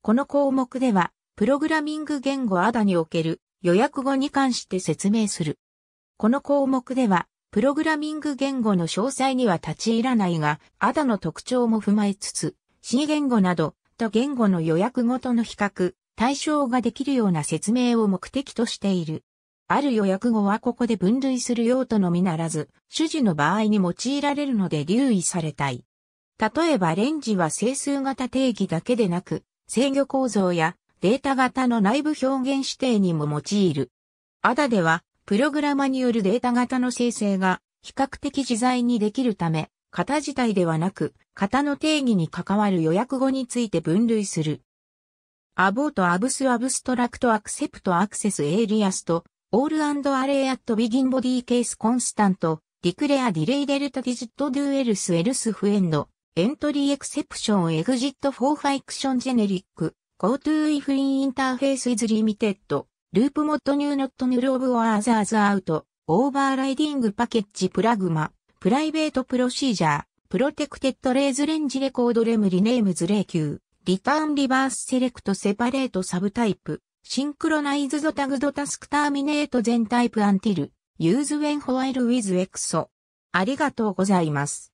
この項目では、プログラミング言語アダにおける予約語に関して説明する。この項目では、プログラミング言語の詳細には立ち入らないが、アダの特徴も踏まえつつ、C 言語など、他言語の予約語との比較、対象ができるような説明を目的としている。ある予約語はここで分類する用途のみならず、主事の場合に用いられるので留意されたい。例えばレンジは整数型定義だけでなく、制御構造やデータ型の内部表現指定にも用いる。ADA では、プログラマによるデータ型の生成が比較的自在にできるため、型自体ではなく、型の定義に関わる予約語について分類する。アボートアブスアブストラクトアクセプトアクセスエイリアスとオールアレイアットビギンボディケースコンスタント、ディクレアディレイデルタディジットドゥエルスエルスフエンド、エントリーエクセプションエグジットフォーファイクションジェネリック Go to if in interface is limited ループモッドニューノットヌルオブオアーザーズアウトオーバーライディングパケッジプラグマプライベートプロシージャープロテクテッドレーズレンジレコードレムリネームズ09リターンリバースセレクトセパレートサブタイプシンクロナイズドタグドタスクターミネート全タイプアンティルユーズウェンホワイルウィズエクソありがとうございます。